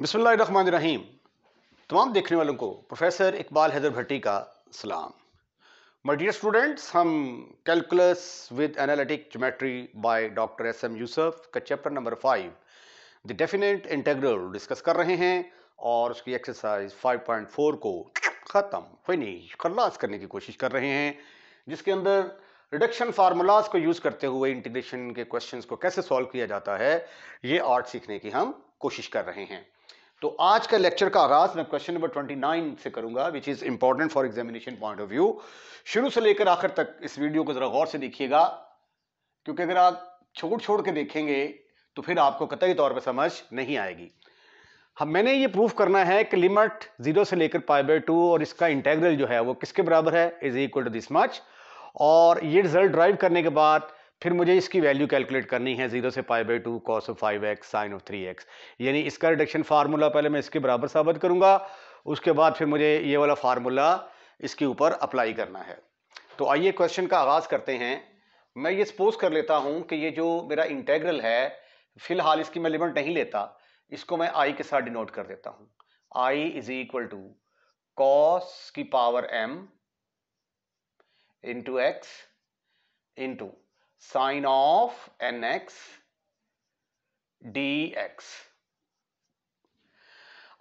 बसमीम तमाम देखने वालों को प्रोफेसर इकबाल हैदर भट्टी का सलाम मल्टी डियर स्टूडेंट्स हम calculus with analytic geometry by doctor S M Yusuf का chapter number five the definite integral discuss कर रहे हैं और उसकी एक्सरसाइज 5.4 को ख़त्म नहीं खल्लास करने की कोशिश कर रहे हैं जिसके अंदर रिडक्शन फार्मूलाज को यूज़ करते हुए इंटीग्रेशन के क्वेश्चंस को कैसे सॉल्व किया जाता है ये आर्ट सीखने की हम कोशिश कर रहे हैं तो आज का लेक्चर का आगाज मैं क्वेश्चन नंबर 29 से करूंगा which is important for examination point of view शुरू से लेकर आखिर तक इस वीडियो को जरा गौर से देखिएगा क्योंकि अगर आप छोड़ छोड़ के देखेंगे तो फिर आपको कतई तौर पर समझ नहीं आएगी हम हाँ, मैंने ये प्रूफ करना है कि लिमिट जीरो से लेकर पाई बाई टू और इसका इंटेग्रल जो है वो किसके बराबर है is equal to this much और ये रिजल्ट ड्राइव करने के बाद फिर मुझे इसकी वैल्यू कैलकुलेट करनी है जीरो से pi by two cos of five x sine of three x यानी इसका रिडक्शन फार्मूला पहले मैं इसके बराबर साबित करूंगा उसके बाद फिर मुझे ये वाला फार्मूला इसके ऊपर अप्लाई करना है तो आइए क्वेश्चन का आगाज़ करते हैं मैं ये सपोज कर लेता हूँ कि ये जो मेरा इंटेग्रल है फिलहाल इसकी मैं लिमिट नहीं लेता इसको मैं आई के साथ डिनोट कर देता हूँ I is equal to cos की power m into x into sine of n x d x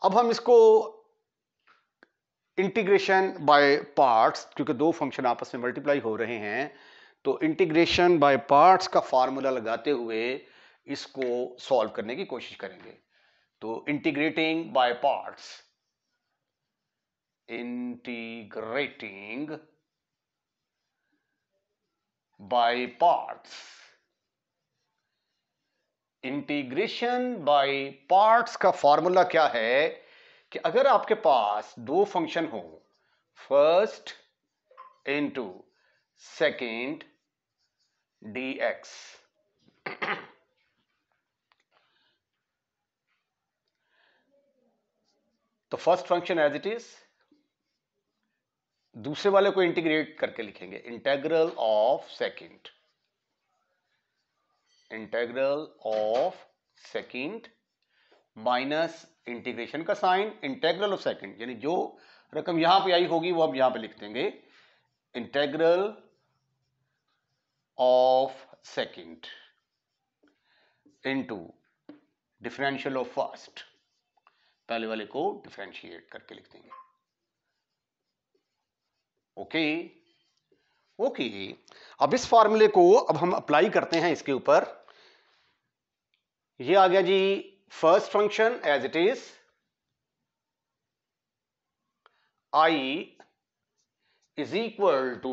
अब हम इसको इंटीग्रेशन बाय पार्ट्स क्योंकि दो फंक्शन आपस में मल्टीप्लाई हो रहे हैं तो इंटीग्रेशन बाय पार्ट्स का फार्मूला लगाते हुए इसको सॉल्व करने की कोशिश करेंगे तो integrating by parts integrating by parts. Integration by parts का फॉर्मूला क्या है कि अगर आपके पास दो फंक्शन हो first into second d x तो first function as it is दूसरे वाले को इंटीग्रेट करके लिखेंगे integral of second integral of second minus integration का साइन इंटेग्रल ऑफ सेकंड यानी जो रकम यहां पे आई होगी वो हम यहां पे लिख देंगे integral of second into differential of first पहले वाले को डिफरेंशिएट करके लिख देंगे ओके ओके अब इस फॉर्मूले को अब हम अप्लाई करते हैं इसके ऊपर ये आ गया जी first function as it is I is equal to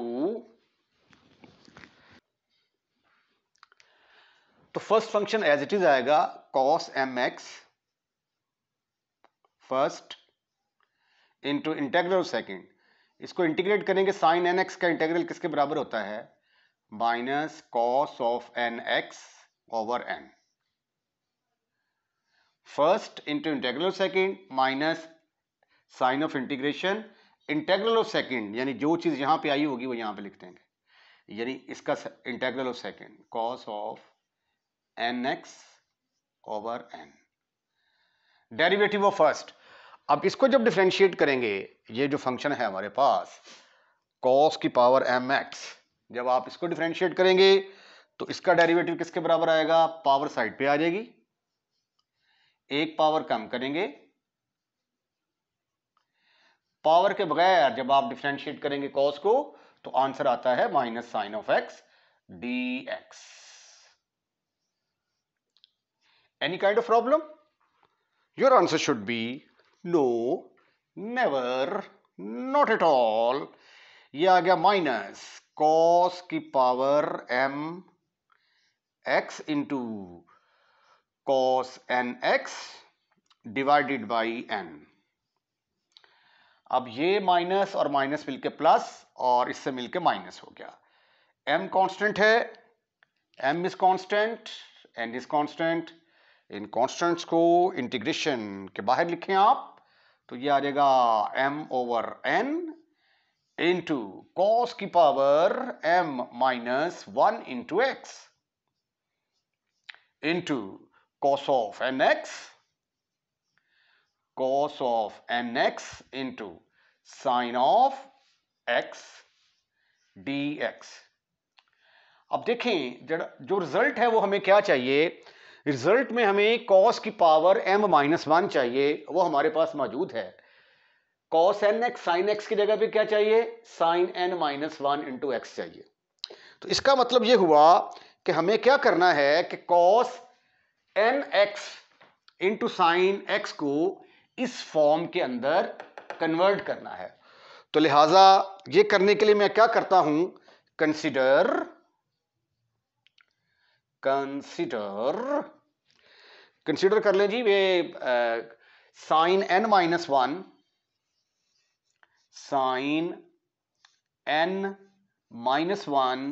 तो first function as it is आएगा cos m x first into integral second इसको इंटीग्रेट करेंगे साइन एन एक्स का इंटीग्रल किसके बराबर होता है minus cos of n x over n first into integral of second minus sine of integration integral of second यानी जो चीज़ यहां पे आई होगी वो यहां पे लिख देंगे यानी इसका integral of second cos of n x over n derivative of first अब इसको जब डिफ्रेंशिएट करेंगे ये जो फंक्शन है हमारे पास कॉस की पावर एम एक्स जब आप इसको डिफ्रेंशिएट करेंगे तो इसका डेरिवेटिव किसके बराबर आएगा पावर साइड पे आ जाएगी एक पावर कम करेंगे पावर के बगैर जब आप डिफ्रेंशिएट करेंगे कॉस को तो आंसर आता है minus sine of x d x any kind of problem your answer should be no never not at all ये आ गया माइनस कॉस की power m x into cos n x divided by n अब ये minus और minus मिलके plus और इससे मिलके माइनस हो गया एम कांस्टेंट है m is constant n is constant इन कांस्टेंट्स को इंटीग्रेशन के बाहर लिखें आप तो ये आ जाएगा m over n into cos की power m minus one into x into cos of n x cos cos of nx sine of x x dx अब देखें जो रिजल्ट है वो हमें क्या चाहिए रिजल्ट में हमें कॉस की पावर एम माइनस वन चाहिए वो हमारे पास मौजूद है cos n x sine x की जगह पे क्या चाहिए sine n minus one into x चाहिए तो इसका मतलब ये हुआ कि हमें क्या करना है कि cos n x into sine x को इस फॉर्म के अंदर कन्वर्ट करना है तो लिहाजा ये करने के लिए मैं क्या करता हूं कंसिडर कंसिडर कंसिडर कर लें जी वे sine n minus one sine n minus one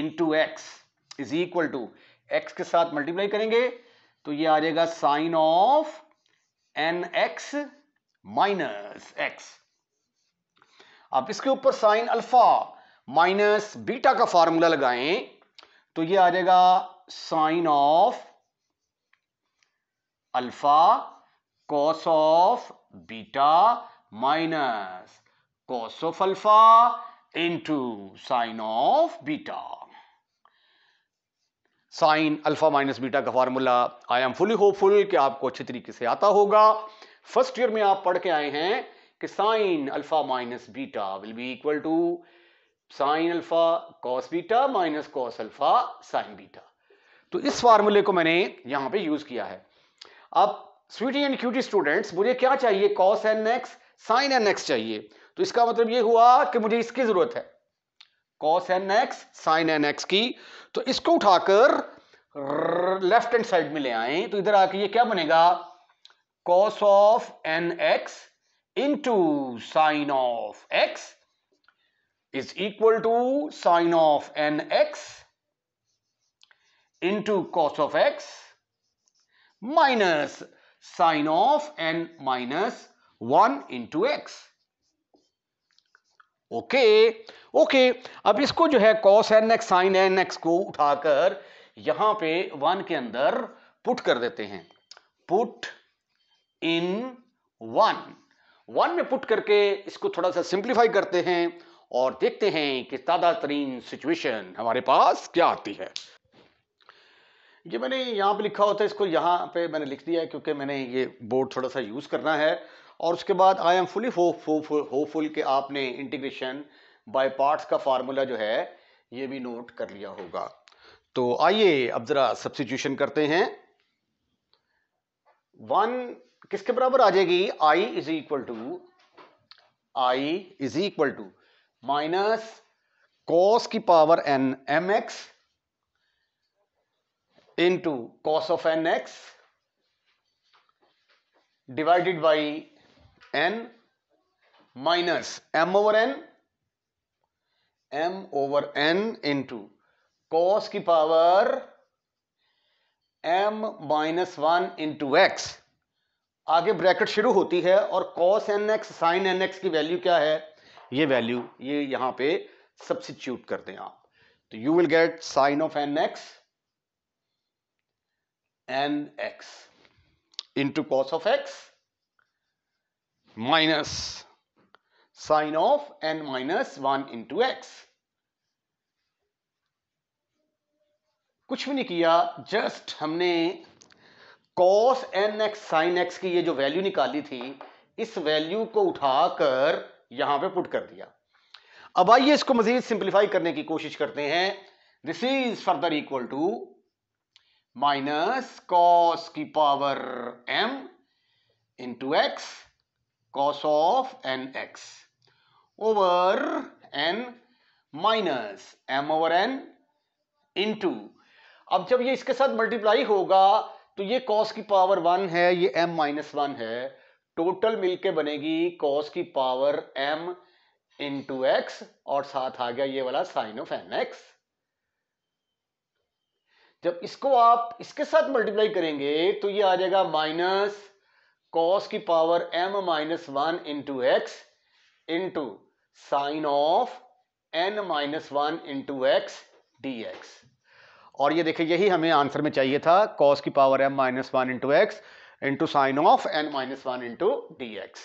into x is equal to x के साथ मल्टीप्लाई करेंगे तो ये आ जाएगा sine of n x minus x आप इसके ऊपर साइन अल्फा माइनस बीटा का फार्मूला लगाएं तो ये आ जाएगा sine of alpha cos of beta minus cos of alpha into sine of beta sine alpha minus beta का formula I am fully hopeful कि आपको अच्छे तरीके से आता होगा फर्स्ट ईयर में आप पढ़ के आए हैं कि sine alpha minus beta will be equal to sine alpha cos beta minus cos alpha sine beta तो इस फार्मूले को मैंने यहां पे यूज किया है अब स्वीटी एंड क्यूटी स्टूडेंट्स मुझे क्या चाहिए cos n x sine n x चाहिए तो इसका मतलब ये हुआ कि मुझे इसकी जरूरत है cos n x sine n x की तो इसको उठाकर लेफ्ट हैंड साइड में ले आए तो इधर आके ये क्या बनेगा cos of n x into sine of x is equal to sine of x into cos of x minus sine of n minus 1 into x. Okay okay अब इसको जो है cos n x sine n x को उठाकर यहां पे one के अंदर पुट कर देते हैं पुट इन वन वन में पुट करके इसको थोड़ा सा सिंप्लीफाई करते हैं और देखते हैं कि ताज़ा तरीन सिचुएशन हमारे पास क्या आती है ये मैंने यहाँ पे लिखा होता है इसको यहाँ पे मैंने लिख दिया है क्योंकि मैंने ये बोर्ड थोड़ा सा यूज़ करना है और उसके बाद आई एम फुली होपफुल कि आपने इंटीग्रेशन बाय पार्ट्स का फार्मूला जो है ये भी नोट कर लिया होगा तो आइए अब ज़रा सब्सिट्यूशन करते हैं वन किसके बराबर आ जाएगी I is equal to I is equal to minus cos की power n m x into cos of n x divided by n minus m over n m over n into cos की power m minus one into x आगे bracket शुरू होती है और cos n x sine n x की value क्या है ये वैल्यू ये यहां पे सब्सिट्यूट कर दें आप तो you will get sine of n x n x into cos of x minus sine of n minus one into x कुछ भी नहीं किया जस्ट हमने cos n x sine x की ये जो वैल्यू निकाली थी इस वैल्यू को उठाकर यहां पे पुट कर दिया अब आइए इसको मजीद सिंप्लीफाई करने की कोशिश करते हैं this is further equal to minus cos की power m into x cos of n x over n minus m over n into अब जब ये इसके साथ मल्टीप्लाई होगा तो ये कॉस की पावर वन है ये एम माइनस वन है टोटल मिलके बनेगी कॉस की पावर एम इंटू एक्स और साथ आ गया ये वाला साइन ऑफ एन एक्स जब इसको आप इसके साथ मल्टीप्लाई करेंगे तो ये आ जाएगा माइनस कॉस की power m minus one into x into sine of n minus one into x d x और ये देखिए यही हमें आंसर में चाहिए था कॉस की power m minus one into x into sine of n minus one into d x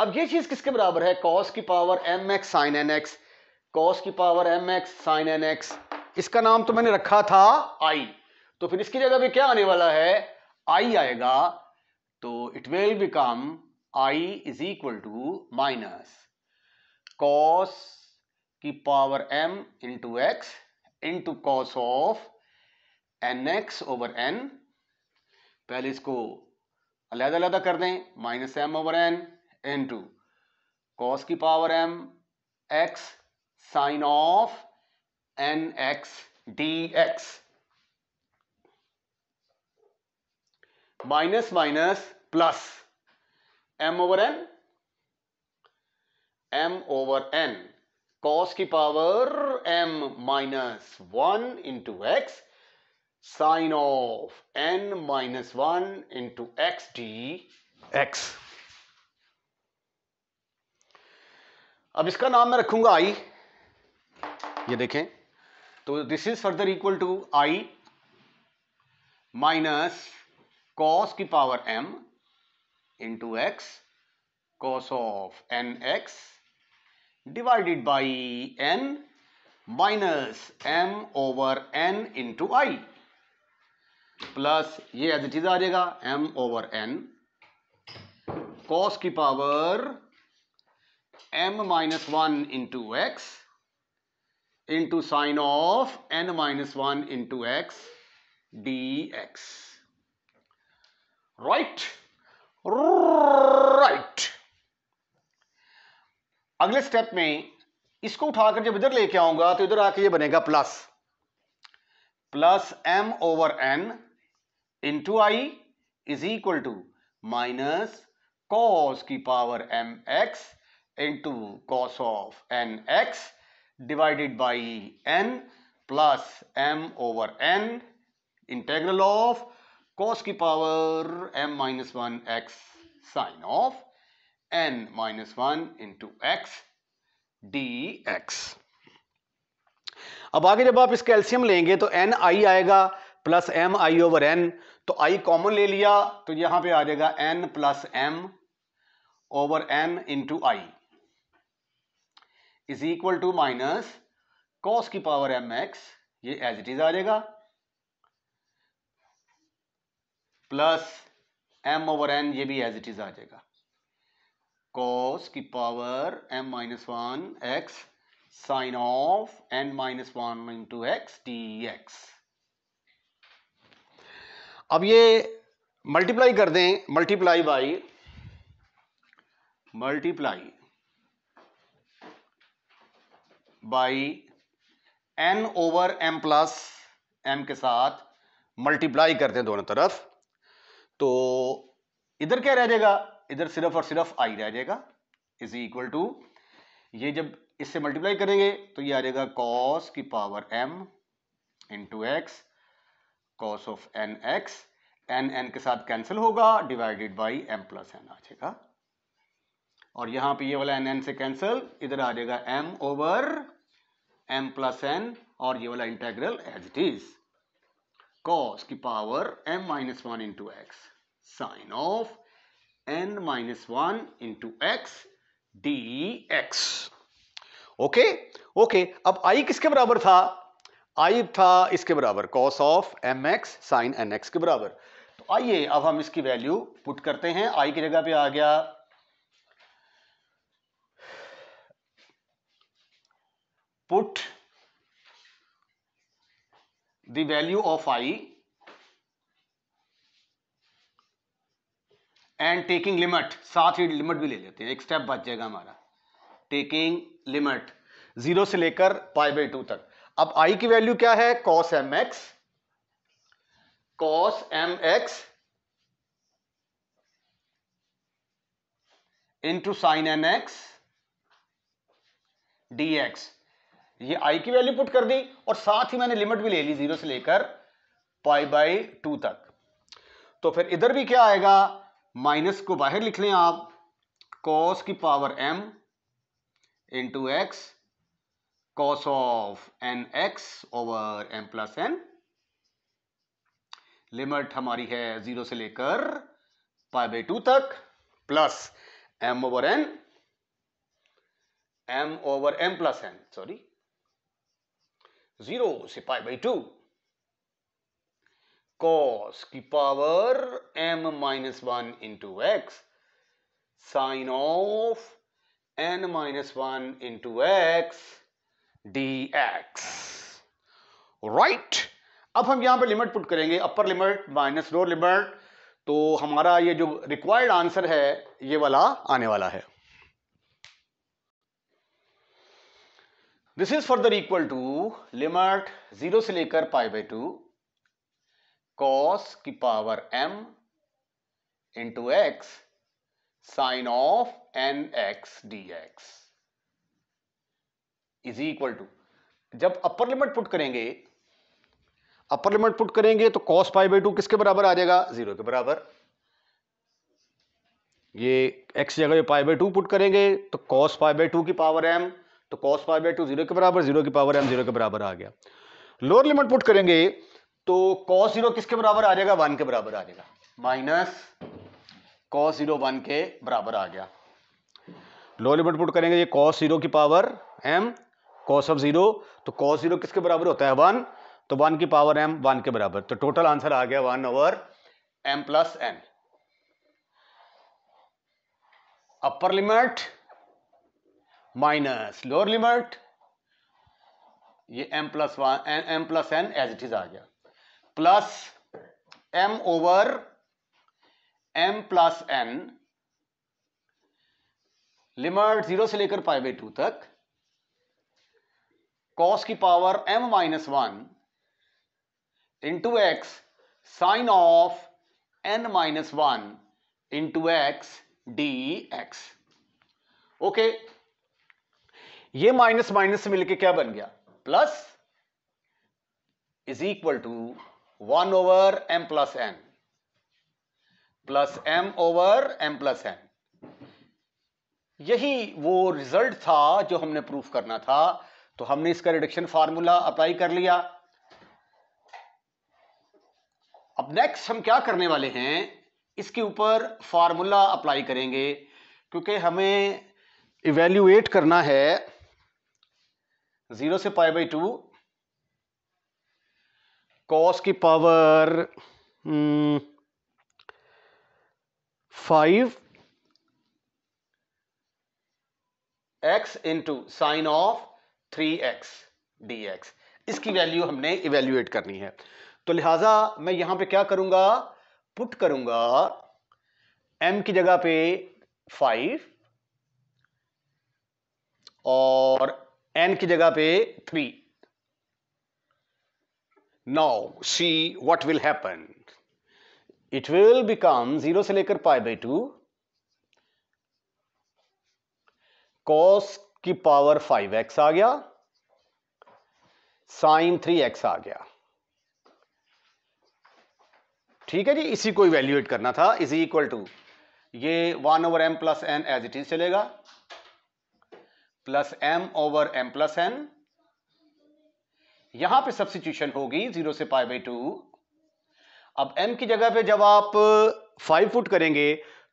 अब ये चीज किसके बराबर है कॉस की power m x sine n x cos की power m x sine n x इसका नाम तो मैंने रखा था आई तो फिर इसकी जगह भी क्या आने वाला है आई आएगा तो it will become I is equal to minus cos की power m into x into cos of n x over n पहले इसको अलग अलहदा कर दें minus m over n into cos की power m x sine of n x d x minus minus plus m over n m over n cos की power m minus one into x sine of n minus one into x d x अब इसका नाम मैं रखूंगा I ये देखें तो this is further equal to I minus cos की power m into x cos of n x divided by n minus m over n into I plus ये एज इट इज आ जाएगा एम ओवर एन कॉस की power m minus one into x into sine of n minus one into x d x right right अगले step में इसको उठाकर जब इधर लेके आऊंगा तो इधर आके ये बनेगा plus plus m over n into I is equal to minus cos की power m x into cos of n x divided by n plus m over n integral of cos की power m minus one x sine of n minus one into x d x अब आगे जब आप इसका एल्सियम लेंगे तो n I आएगा plus m I over n तो आई कॉमन ले लिया तो यहां पे आ जाएगा n plus m over n into I is equal to minus cos की पावर एम एक्स ये एज इट इज आ जाएगा प्लस एम ओवर एन ये भी एज इट इज आ जाएगा कॉस की power m minus one x sine of n minus one into x d x अब ये मल्टीप्लाई कर दें multiply by multiply by n over m plus m के साथ मल्टीप्लाई करते हैं दोनों तरफ तो इधर क्या रह जाएगा इधर सिर्फ और सिर्फ आई रह जाएगा इज इक्वल टू ये जब इससे मल्टीप्लाई करेंगे तो ये आ जाएगा कॉस की power m into x cos of n x n n के साथ कैंसिल होगा divided by m plus n आ जाएगा और यहां पे ये वाला एन एन से कैंसिल इधर आ जाएगा m over m plus n और ये वाला integral as it is cos की power m minus one into x sine of n minus one into x d x okay okay अब आई किसके बराबर था आई था इसके बराबर cos of m x sine n x के बराबर तो आइए अब हम इसकी वैल्यू पुट करते हैं आई की जगह पे आ गया put the value of I and taking limit साथ ही लिमिट भी ले लेते हैं एक स्टेप बच जाएगा हमारा टेकिंग लिमिट जीरो से लेकर पाई बाई टू तक अब आई की वैल्यू क्या है cos m x cos m x into sine n x d x ये आई की वैल्यू पुट कर दी और साथ ही मैंने लिमिट भी ले ली जीरो से लेकर पाई बाई टू तक तो फिर इधर भी क्या आएगा माइनस को बाहर लिख लें आप कॉस की power m into x cos of x over m plus n limit हमारी है जीरो से लेकर पाई बाई टू तक plus m over n m over m plus n sorry zero से पाई बाई टू कॉस की power m minus one into x sine of n minus one into x d x right अब हम यहां पे limit put करेंगे upper limit minus lower limit तो हमारा ये जो रिक्वायर्ड आंसर है ये वाला आने वाला है this is further equal to limit zero से लेकर पाई बाई टू कॉस की power m into x sine of n x d x is equal to जब अपर लिमिट पुट करेंगे अपर लिमिट पुट करेंगे तो कॉस पाई बाई टू किसके बराबर आ जाएगा जीरो के बराबर ये एक्स जगह पाई बाई टू पुट करेंगे तो कॉस पाई बाई टू की पावर एम तो cos pi by two zero के बराबर जीरो की पावर एम जीरो के बराबर आ गया लोअर लिमिट पुट करेंगे तो कॉस जीरो किसके बराबर आ जाएगा वन के बराबर आ जाएगा माइनस कॉस जीरो वन के बराबर आ गया लोअर लिमिट पुट करेंगे ये कॉस जीरो की power m cos of zero तो कॉस जीरो किसके बराबर होता है वन तो वन की पावर एम वन के बराबर तो टोटल आंसर आ गया one over m plus n upper limit minus lower limit ये m plus one m plus n as it is आ गया plus m over m plus n limit zero से लेकर पाई बाई टू तक cos की power m minus one into x sine of n minus one into x d x okay ये minus minus से मिलके क्या बन गया plus is equal to one over m plus n plus m over m plus n यही वो result था जो हमने प्रूफ करना था तो हमने इसका रिडक्शन फार्मूला अप्लाई कर लिया अब नेक्स्ट हम क्या करने वाले हैं इसके ऊपर फार्मूला अप्लाई करेंगे क्योंकि हमें इवेल्यूएट करना है जीरो से पाई बाई टू कॉस की power five x into sine of three x d x इसकी वैल्यू हमने इवेल्युएट करनी है तो लिहाजा मैं यहां पे क्या करूंगा पुट करूंगा एम की जगह पे फाइव और एन की जगह पे three now see what will happen it will become zero से लेकर पाई बाई टू कॉस की पावर फाइव एक्स आ गया साइन थ्री एक्स आ गया ठीक है जी इसी को इवेल्यूएट करना था इज इक्वल टू ये one over m plus n as it is चलेगा plus m over m plus n यहां पे सब्सिट्यूशन होगी जीरो से पाई बाई टू अब एम की जगह पे जब आप फाइव फुट करेंगे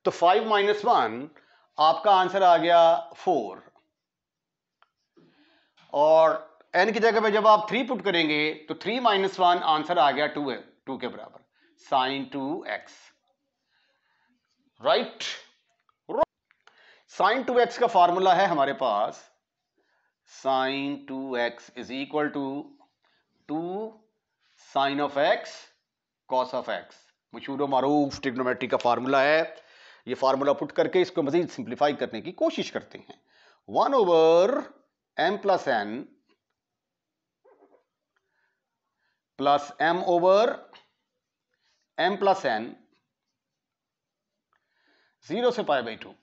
तो फाइव माइनस वन आपका आंसर आ गया फोर और एन की जगह पे जब आप थ्री पुट करेंगे तो थ्री माइनस वन आंसर आ गया टू है टू के बराबर sine two x right sine two x का फॉर्मूला है हमारे पास sine two x is equal to two sine of x cos of x मशहूर मारूफ टिग्नोमेट्री का फार्मूला है ये फार्मूला पुट करके इसको मजीद सिंप्लीफाई करने की कोशिश करते हैं one over m plus n plus m over m plus n zero से पाए बाई टू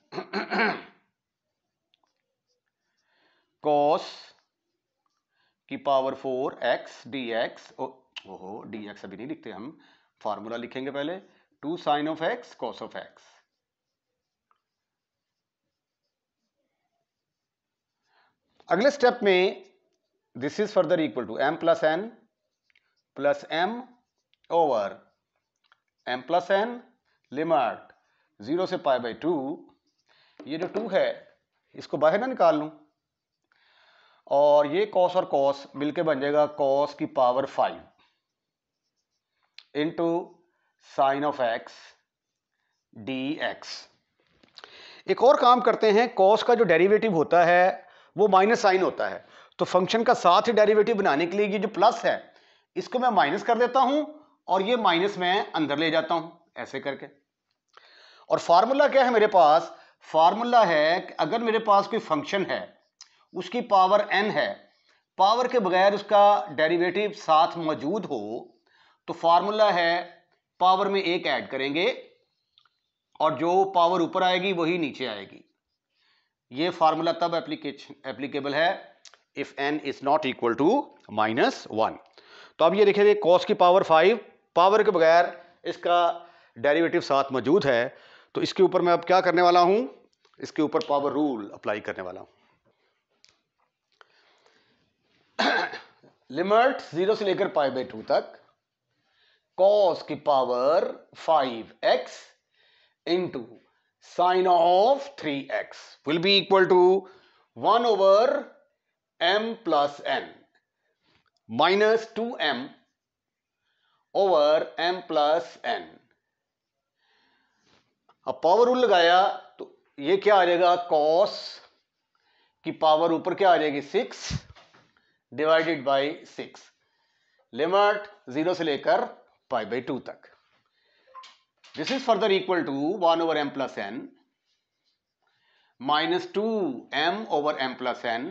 कॉस की power four x d x ओहो डी एक्स अभी नहीं लिखते हम फॉर्मूला लिखेंगे पहले two sine of x cos of x अगले स्टेप में this is further equal to m plus n plus m over m plus n limit zero से पाई बाई टू ये जो टू है इसको बाहर ना निकाल लूं और ये कॉस और कॉस मिलके बन जाएगा कॉस की power five into sine of x d x एक और काम करते हैं कॉस का जो डेरिवेटिव होता है वो माइनस साइन होता है तो फंक्शन का साथ ही डेरिवेटिव बनाने के लिए ये जो प्लस है इसको मैं माइनस कर देता हूं और ये माइनस मैं अंदर ले जाता हूं ऐसे करके और फार्मूला क्या है मेरे पास फार्मूला है कि अगर मेरे पास कोई फंक्शन है उसकी पावर एन है पावर के बगैर उसका डेरिवेटिव साथ मौजूद हो तो फार्मूला है पावर में एक ऐड करेंगे और जो पावर ऊपर आएगी वही नीचे आएगी ये फार्मूला तब एप्लीकेशन एप्लीकेबल है if n is not equal to minus one तो अब ये देखेंगे कॉस की पावर फाइव पावर के बगैर इसका डेरिवेटिव साथ मौजूद है तो इसके ऊपर मैं अब क्या करने वाला हूं इसके ऊपर पावर रूल अप्लाई करने वाला हूं लिमिट जीरो से लेकर पाई बाई टू तक कॉस की power five x into sine of three x will be equal to one over m plus n minus two m over m plus n अब power rule लगाया तो ये क्या आ जाएगा कॉस की power ऊपर क्या आ जाएगी six divided by six limit zero से लेकर पाई बाई टू तक This is further equal to 1 over m plus n minus two m over m plus n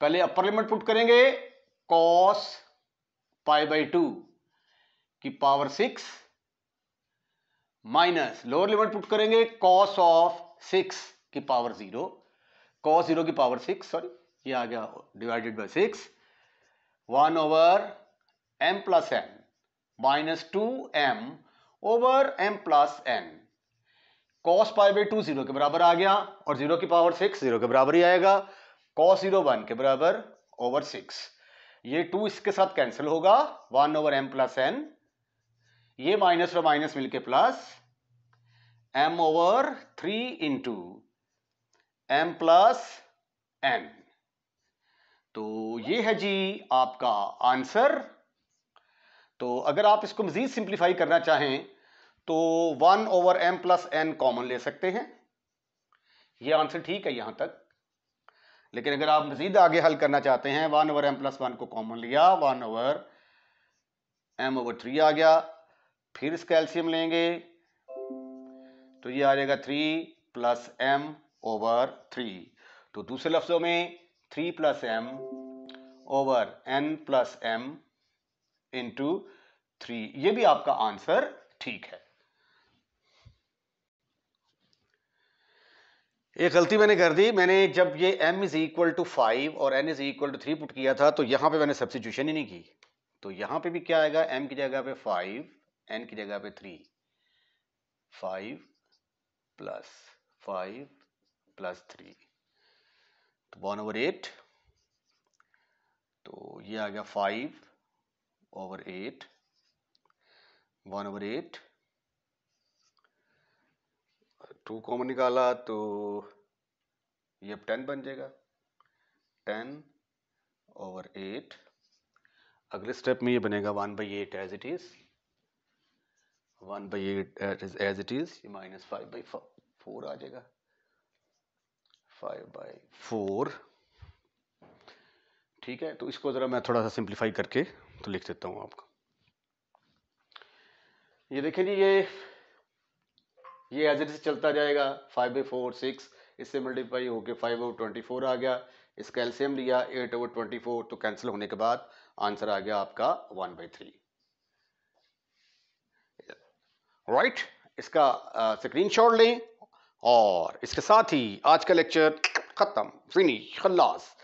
पहले अपर लिमिट पुट करेंगे कॉस पाई बाई टू की power six minus lower limit put करेंगे cos of six की power zero cos zero की power six sorry ये आ गया divided by six one over m plus n minus two m over m plus n cos pi by two zero के बराबर आ गया और जीरो की पावर सिक्स जीरो के बराबर ही आएगा कॉस जीरो वन के बराबर ओवर सिक्स ये टू इसके साथ कैंसिल होगा one over m plus n ये माइनस और माइनस मिलके plus m over three into m plus n तो ये है जी आपका आंसर तो अगर आप इसको मजीद सिंप्लीफाई करना चाहें तो one over m plus n common ले सकते हैं ये आंसर ठीक है यहां तक लेकिन अगर आप मजीद आगे हल करना चाहते हैं one over m plus one को कॉमन लिया one over m over three आ गया फिर इसका एल्शियम लेंगे तो ये आ जाएगा three plus m over three तो दूसरे लफ्जों में three plus m over n plus m into three ये भी आपका आंसर ठीक है ये गलती मैंने कर दी मैंने जब ये m is equal to five और n is equal to three put किया था तो यहाँ पे मैंने सब्सिट्यूशन ही नहीं की तो यहाँ पे भी क्या आएगा m की जगह पे फाइव n की जगह पे three five plus five plus three तो वन ओवर एट तो ये आ गया five over eight one over eight two common निकाला तो ये टेन बन जाएगा टेन ओवर एट अगले स्टेप में ये बनेगा one by eight as it is one by eight as it is ये माइनस फाइव बाई फोर आ जाएगा फाइव बाई फोर ठीक है तो इसको ज़रा मैं थोड़ा सा सिंप्लीफाई करके तो लिख देता हूँ आपको ये देखें जी ये ये एज इट चलता जाएगा फाइव बाई फोर सिक्स इससे मल्टीप्लाई होकर फाइव ओवर ट्वेंटी फोर आ गया इसका एल्सियम लिया एट ओवर ट्वेंटी फोर तो कैंसिल होने के बाद आंसर आ गया आपका वन बाई थ्री राइट इसका स्क्रीन uh, शॉट लें और इसके साथ ही आज का लेक्चर ख़त्म फिनिश खल्लास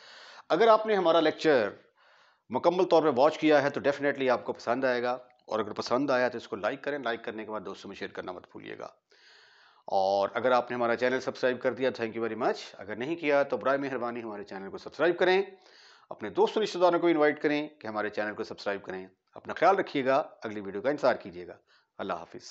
अगर आपने हमारा लेक्चर मुकम्मल तौर पर वॉच किया है तो डेफ़िनेटली आपको पसंद आएगा और अगर पसंद आया तो इसको लाइक करें लाइक करने के बाद दोस्तों में शेयर करना मत भूलिएगा और अगर आपने हमारा चैनल सब्सक्राइब कर दिया थैंक यू वेरी मच अगर नहीं किया तो बरए मेहरबानी हमारे चैनल को सब्सक्राइब करें अपने दोस्तों रिश्तेदारों को इनवाइट करें कि हमारे चैनल को सब्सक्राइब करें अपना ख्याल रखिएगा अगली वीडियो का इंतजार कीजिएगा अल्लाह हाफिज़